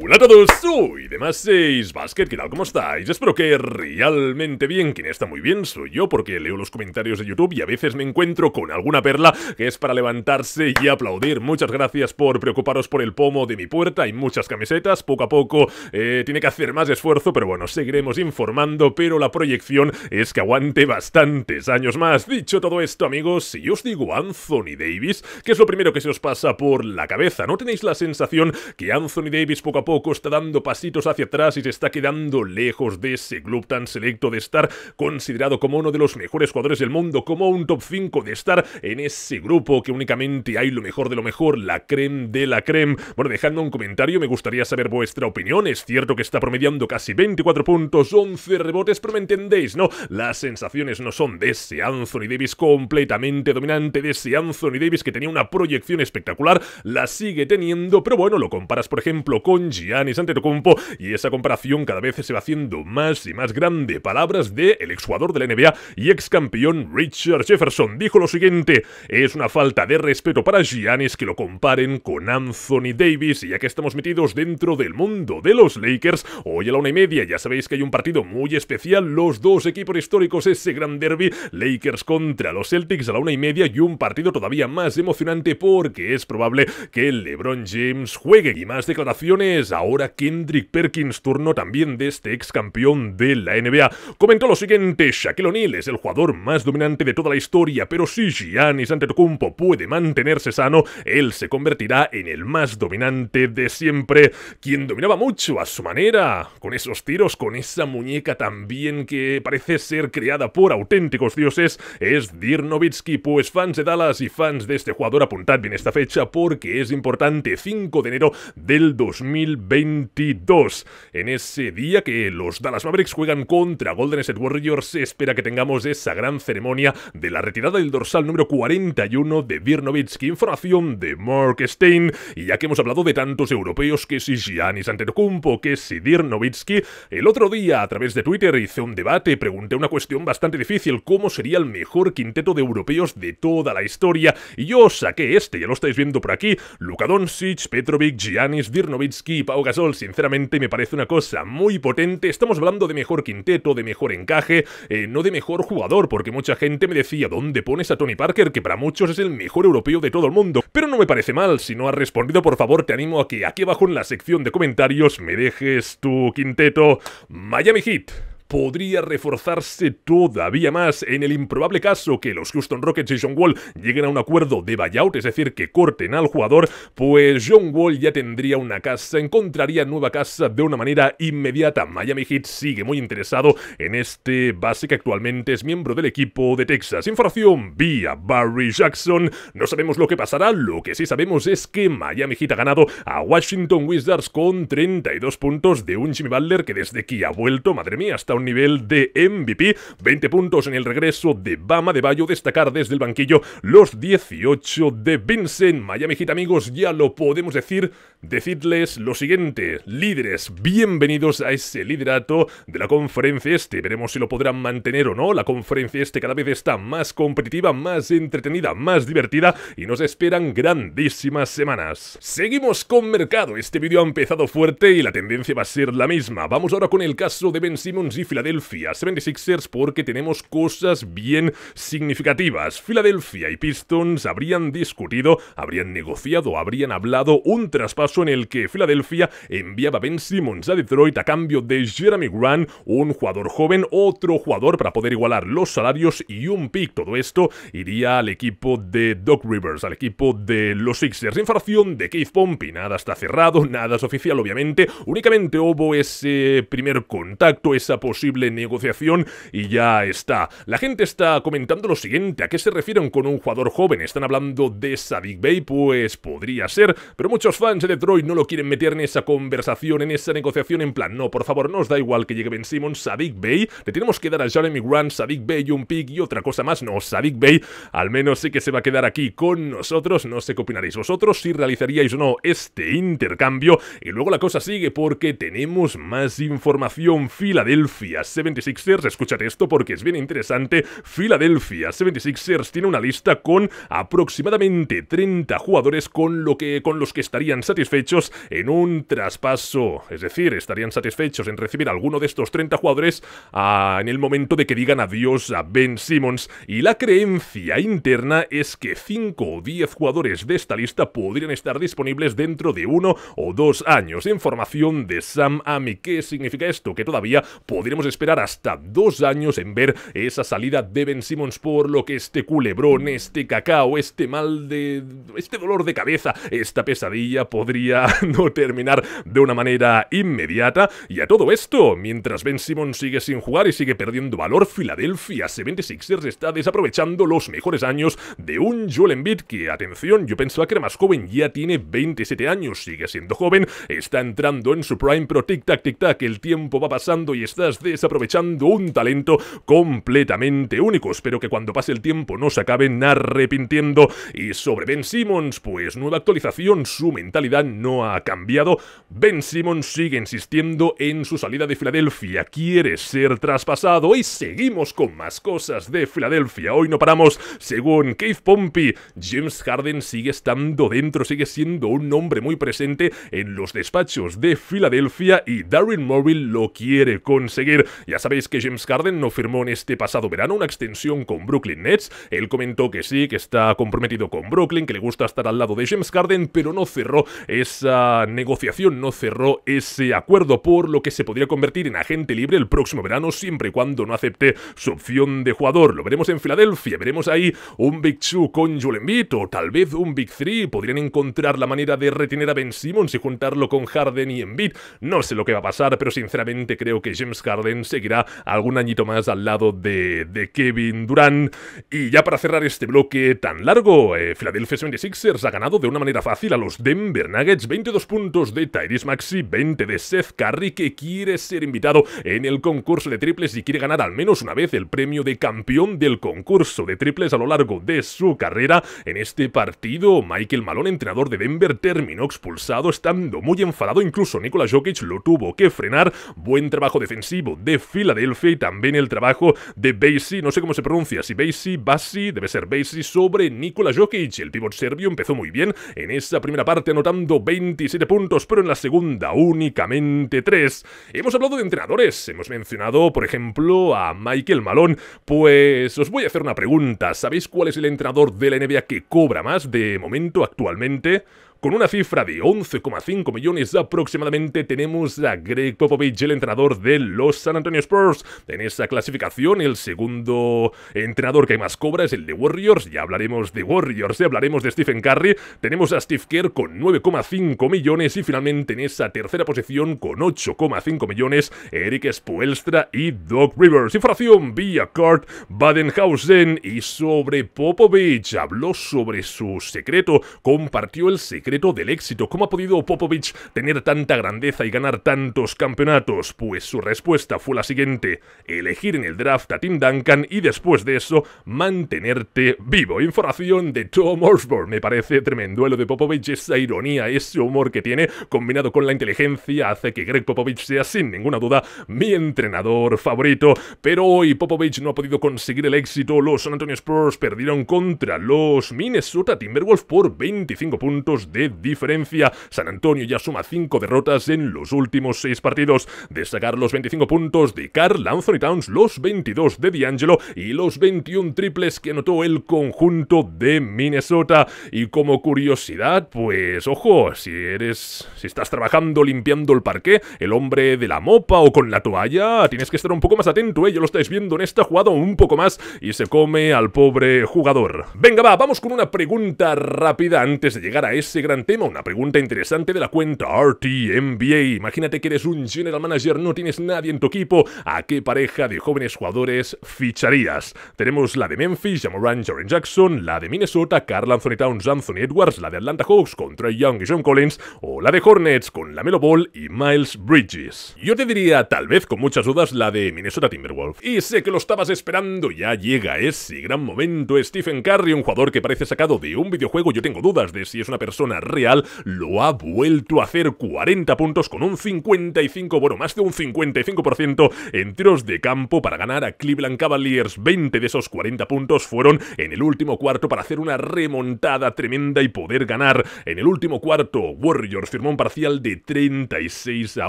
Hola a todos, soy de más 6 Basket, ¿qué tal? ¿Cómo estáis? Espero que realmente bien, quien está muy bien soy yo porque leo los comentarios de YouTube y a veces me encuentro con alguna perla que es para levantarse y aplaudir. Muchas gracias por preocuparos por el pomo de mi puerta, y muchas camisetas, poco a poco eh, tiene que hacer más esfuerzo, pero bueno, seguiremos informando, pero la proyección es que aguante bastantes años más. Dicho todo esto, amigos, si os digo Anthony Davis, que es lo primero que se os pasa por la cabeza? ¿No tenéis la sensación que Anthony Davis poco a poco está dando pasitos hacia atrás y se está quedando lejos de ese club tan selecto de estar considerado como uno de los mejores jugadores del mundo, como un top 5 de estar en ese grupo que únicamente hay lo mejor de lo mejor, la creme de la creme. Bueno, dejando un comentario, me gustaría saber vuestra opinión. Es cierto que está promediando casi 24 puntos, 11 rebotes, pero me entendéis, ¿no? Las sensaciones no son de ese Anthony Davis completamente dominante, de ese Anthony Davis que tenía una proyección espectacular, la sigue teniendo, pero bueno, lo comparas por ejemplo con Giannis Antetokounmpo y esa comparación cada vez se va haciendo más y más grande. Palabras del ex exjugador de la NBA y ex campeón Richard Jefferson dijo lo siguiente, es una falta de respeto para Giannis que lo comparen con Anthony Davis y ya que estamos metidos dentro del mundo de los Lakers, hoy a la una y media ya sabéis que hay un partido muy especial, los dos equipos históricos, ese gran derby, Lakers contra los Celtics a la una y media y un partido todavía más emocionante porque es probable que LeBron James juegue y más declaraciones ahora Kendrick Perkins, turno también de este ex campeón de la NBA, comentó lo siguiente, Shaquille O'Neal es el jugador más dominante de toda la historia, pero si Giannis Antetokounmpo puede mantenerse sano, él se convertirá en el más dominante de siempre, quien dominaba mucho a su manera, con esos tiros, con esa muñeca también que parece ser creada por auténticos dioses, es dirnovitsky pues fans de Dallas y fans de este jugador apuntad bien esta fecha porque es importante, 5 de enero del 2000 2022. En ese día que los Dallas Mavericks juegan contra Golden State Warriors, se espera que tengamos esa gran ceremonia de la retirada del dorsal número 41 de Virnovitsky. Información de Mark Stein. Y ya que hemos hablado de tantos europeos, que si Giannis Antetokounmpo, que si Dirnovitsky, el otro día a través de Twitter hice un debate, pregunté una cuestión bastante difícil, ¿cómo sería el mejor quinteto de europeos de toda la historia? Y yo saqué este, ya lo estáis viendo por aquí, Luka Doncic, Petrovic, Giannis, Dirnovitsky, Pau Gasol, sinceramente me parece una cosa muy potente. Estamos hablando de mejor quinteto, de mejor encaje, eh, no de mejor jugador, porque mucha gente me decía, ¿dónde pones a Tony Parker? Que para muchos es el mejor europeo de todo el mundo. Pero no me parece mal, si no has respondido, por favor, te animo a que aquí abajo en la sección de comentarios me dejes tu quinteto Miami Heat podría reforzarse todavía más en el improbable caso que los Houston Rockets y John Wall lleguen a un acuerdo de buyout, es decir, que corten al jugador, pues John Wall ya tendría una casa, encontraría nueva casa de una manera inmediata. Miami Heat sigue muy interesado en este base que actualmente es miembro del equipo de Texas. Información vía Barry Jackson. No sabemos lo que pasará, lo que sí sabemos es que Miami Heat ha ganado a Washington Wizards con 32 puntos de un Jimmy Butler que desde que ha vuelto, madre mía, hasta un nivel de MVP. 20 puntos en el regreso de Bama de Bayo. Destacar desde el banquillo los 18 de Vincent. Miami amigos, ya lo podemos decir. decirles lo siguiente. Líderes, bienvenidos a ese liderato de la conferencia este. Veremos si lo podrán mantener o no. La conferencia este cada vez está más competitiva, más entretenida, más divertida y nos esperan grandísimas semanas. Seguimos con mercado. Este vídeo ha empezado fuerte y la tendencia va a ser la misma. Vamos ahora con el caso de Ben Simmons y Filadelfia, 76ers porque tenemos cosas bien significativas. Philadelphia y Pistons habrían discutido, habrían negociado, habrían hablado un traspaso en el que Philadelphia enviaba Ben Simmons a Detroit a cambio de Jeremy Grant, un jugador joven, otro jugador para poder igualar los salarios y un pick. Todo esto iría al equipo de Doc Rivers, al equipo de los Sixers. Información de Keith Pompey, nada está cerrado, nada es oficial obviamente, únicamente hubo ese primer contacto, esa posibilidad posible negociación y ya está. La gente está comentando lo siguiente, ¿a qué se refieren con un jugador joven? ¿Están hablando de Sadik Bay? Pues podría ser, pero muchos fans de Detroit no lo quieren meter en esa conversación, en esa negociación, en plan, no, por favor, no os da igual que llegue Ben Simmons, Sadik Bay, le tenemos que dar a Jeremy Grant, Sadik Bay, un pick y otra cosa más, no, Sadik Bay al menos sí que se va a quedar aquí con nosotros, no sé qué opinaréis vosotros, si realizaríais o no este intercambio, y luego la cosa sigue porque tenemos más información, Filadelfia 76ers, escuchad esto porque es bien interesante, Philadelphia 76ers tiene una lista con aproximadamente 30 jugadores con, lo que, con los que estarían satisfechos en un traspaso, es decir, estarían satisfechos en recibir alguno de estos 30 jugadores ah, en el momento de que digan adiós a Ben Simmons y la creencia interna es que 5 o 10 jugadores de esta lista podrían estar disponibles dentro de uno o dos años. Información de Sam Ami, ¿qué significa esto? Que todavía podría Tendremos esperar hasta dos años en ver esa salida de Ben Simmons por lo que este culebrón, este cacao, este mal de... este dolor de cabeza, esta pesadilla podría no terminar de una manera inmediata. Y a todo esto, mientras Ben Simmons sigue sin jugar y sigue perdiendo valor, Filadelfia 76ers está desaprovechando los mejores años de un Joel Embiid que, atención, yo pensaba que era más joven, ya tiene 27 años, sigue siendo joven, está entrando en su prime, pro tic-tac, tic-tac, el tiempo va pasando y estás desaprovechando un talento completamente único. Espero que cuando pase el tiempo no se acaben arrepintiendo. Y sobre Ben Simmons, pues nueva actualización, su mentalidad no ha cambiado. Ben Simmons sigue insistiendo en su salida de Filadelfia, quiere ser traspasado y seguimos con más cosas de Filadelfia. Hoy no paramos, según Keith Pompey, James Harden sigue estando dentro, sigue siendo un hombre muy presente en los despachos de Filadelfia y Darren Morrill lo quiere conseguir. Ya sabéis que James Harden no firmó en este pasado verano una extensión con Brooklyn Nets. Él comentó que sí, que está comprometido con Brooklyn, que le gusta estar al lado de James Harden, pero no cerró esa negociación, no cerró ese acuerdo, por lo que se podría convertir en agente libre el próximo verano, siempre y cuando no acepte su opción de jugador. Lo veremos en Filadelfia, veremos ahí un Big Two con Joel Embiid o tal vez un Big Three. Podrían encontrar la manera de retener a Ben Simmons y juntarlo con Harden y Embiid. No sé lo que va a pasar, pero sinceramente creo que James Harden seguirá algún añito más al lado de, Kevin Durant. Y ya para cerrar este bloque tan largo, eh, Philadelphia 76ers ha ganado de una manera fácil a los Denver Nuggets. 22 puntos de Tyrese Maxi, 20 de Seth Curry, que quiere ser invitado en el concurso de triples y quiere ganar al menos una vez el premio de campeón del concurso de triples a lo largo de su carrera. En este partido, Michael Malone, entrenador de Denver, terminó expulsado, estando muy enfadado. Incluso Nikola Jokic lo tuvo que frenar. Buen trabajo defensivo de Filadelfia y también el trabajo de Basie, no sé cómo se pronuncia, si Basie, Basi, debe ser Basie, sobre Nikola Jokic. El pivot serbio empezó muy bien en esa primera parte anotando 27 puntos, pero en la segunda únicamente 3. Hemos hablado de entrenadores, hemos mencionado, por ejemplo, a Michael Malone. Pues os voy a hacer una pregunta, ¿sabéis cuál es el entrenador de la NBA que cobra más de momento actualmente? Con una cifra de 11,5 millones aproximadamente tenemos a Greg Popovich, el entrenador de los San Antonio Spurs. En esa clasificación el segundo entrenador que hay más cobra es el de Warriors, ya hablaremos de Warriors, y hablaremos de Stephen Curry. Tenemos a Steve Kerr con 9,5 millones y finalmente en esa tercera posición con 8,5 millones Eric Spuelstra y Doc Rivers. Información vía card Badenhausen y sobre Popovich habló sobre su secreto, compartió el secreto todo del éxito? ¿Cómo ha podido Popovich tener tanta grandeza y ganar tantos campeonatos? Pues su respuesta fue la siguiente, elegir en el draft a Tim Duncan y después de eso mantenerte vivo. Información de Tom Osborne, me parece tremendo. Lo de Popovich, esa ironía, ese humor que tiene, combinado con la inteligencia, hace que Greg Popovich sea sin ninguna duda mi entrenador favorito. Pero hoy Popovich no ha podido conseguir el éxito, los San Antonio Spurs perdieron contra los Minnesota Timberwolves por 25 puntos de diferencia. San Antonio ya suma 5 derrotas en los últimos 6 partidos. Destacar los 25 puntos de Carl Anthony Towns, los 22 de D'Angelo y los 21 triples que anotó el conjunto de Minnesota. Y como curiosidad, pues ojo, si eres. si estás trabajando limpiando el parqué, el hombre de la mopa o con la toalla, tienes que estar un poco más atento, ¿eh? Ya lo estáis viendo en esta jugada un poco más y se come al pobre jugador. Venga, va, vamos con una pregunta rápida antes de llegar a ese gran tema, una pregunta interesante de la cuenta RTNBA. Imagínate que eres un general manager, no tienes nadie en tu equipo. ¿A qué pareja de jóvenes jugadores ficharías? Tenemos la de Memphis, Jamoran, Jaren Jackson, la de Minnesota, Carl Anthony Towns, Anthony Edwards, la de Atlanta Hawks con Trey Young y John Collins, o la de Hornets con Lamelo Ball y Miles Bridges. Yo te diría, tal vez con muchas dudas, la de Minnesota Timberwolf. Y sé que lo estabas esperando, ya llega ese gran momento. Stephen Curry, un jugador que parece sacado de un videojuego, yo tengo dudas de si es una persona Real lo ha vuelto a hacer 40 puntos con un 55, bueno, más de un 55% en tiros de campo para ganar a Cleveland Cavaliers. 20 de esos 40 puntos fueron en el último cuarto para hacer una remontada tremenda y poder ganar. En el último cuarto, Warriors firmó un parcial de 36 a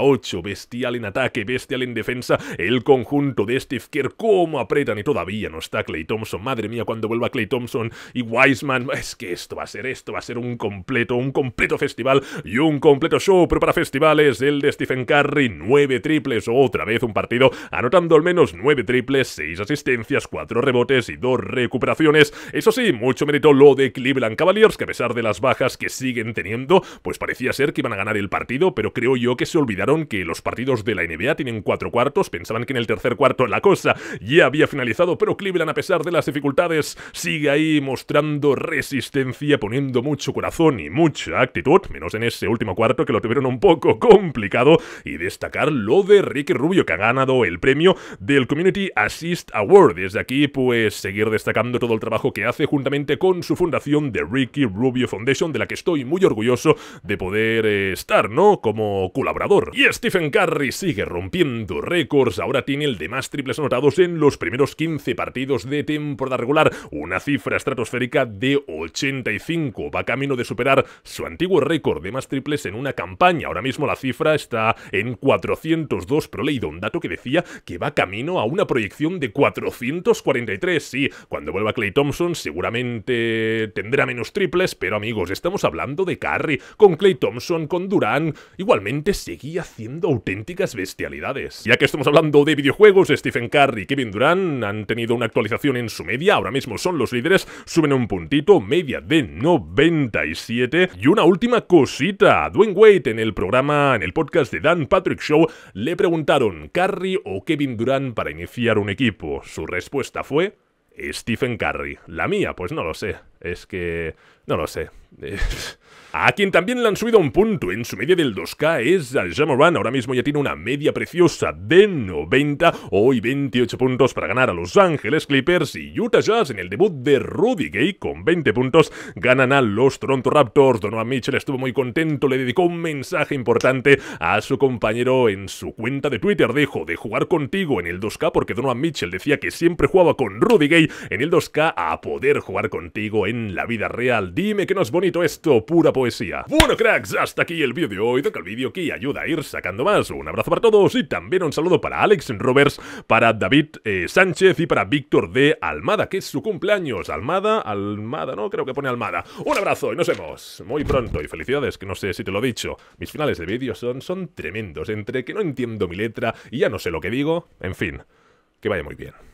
8. Bestial en ataque, bestial en defensa. El conjunto de Steve Kerr, cómo apretan y todavía no está Clay Thompson. Madre mía, cuando vuelva Clay Thompson y Wiseman, es que esto va a ser, esto va a ser un completo un completo festival y un completo show, pero para festivales el de Stephen Curry, nueve triples, otra vez un partido, anotando al menos nueve triples, seis asistencias, cuatro rebotes y dos recuperaciones. Eso sí, mucho mérito lo de Cleveland Cavaliers, que a pesar de las bajas que siguen teniendo, pues parecía ser que iban a ganar el partido, pero creo yo que se olvidaron que los partidos de la NBA tienen cuatro cuartos, pensaban que en el tercer cuarto la cosa ya había finalizado, pero Cleveland a pesar de las dificultades sigue ahí mostrando resistencia, poniendo mucho corazón y mucho mucha actitud, menos en ese último cuarto que lo tuvieron un poco complicado, y destacar lo de Ricky Rubio, que ha ganado el premio del Community Assist Award. Desde aquí, pues, seguir destacando todo el trabajo que hace juntamente con su fundación de Ricky Rubio Foundation, de la que estoy muy orgulloso de poder eh, estar, ¿no? Como colaborador. Y Stephen Curry sigue rompiendo récords, ahora tiene el de más triples anotados en los primeros 15 partidos de temporada regular, una cifra estratosférica de 85, va camino de superar su antiguo récord de más triples en una campaña. Ahora mismo la cifra está en 402 pro leído un dato que decía que va camino a una proyección de 443. Sí, cuando vuelva Clay Thompson seguramente tendrá menos triples, pero amigos, estamos hablando de Curry. Con Clay Thompson, con Durán, igualmente seguía haciendo auténticas bestialidades. Ya que estamos hablando de videojuegos, Stephen Curry y Kevin Durán han tenido una actualización en su media, ahora mismo son los líderes, suben un puntito, media de 97 y una última cosita, Dwayne Wade en el programa, en el podcast de Dan Patrick Show, le preguntaron ¿Carry o Kevin Durant para iniciar un equipo. Su respuesta fue Stephen Curry. La mía, pues no lo sé. Es que... no lo sé. Eh, a quien también le han subido un punto en su media del 2K es al Jamoran. Ahora mismo ya tiene una media preciosa de 90, hoy 28 puntos para ganar a Los Ángeles Clippers y Utah Jazz en el debut de Rudy Gay con 20 puntos. Ganan a los Toronto Raptors. Donovan Mitchell estuvo muy contento, le dedicó un mensaje importante a su compañero en su cuenta de Twitter. Dejó de jugar contigo en el 2K porque Donovan Mitchell decía que siempre jugaba con Rudy Gay en el 2K a poder jugar contigo en la vida real. Dime que no es bonito esto, pura poesía. Bueno, cracks, hasta aquí el vídeo de hoy. Toca el vídeo que ayuda a ir sacando más. Un abrazo para todos y también un saludo para Alex Roberts, para David eh, Sánchez y para Víctor de Almada, que es su cumpleaños. Almada, Almada, ¿no? Creo que pone Almada. Un abrazo y nos vemos muy pronto. Y felicidades, que no sé si te lo he dicho. Mis finales de vídeo son, son tremendos. Entre que no entiendo mi letra y ya no sé lo que digo. En fin, que vaya muy bien.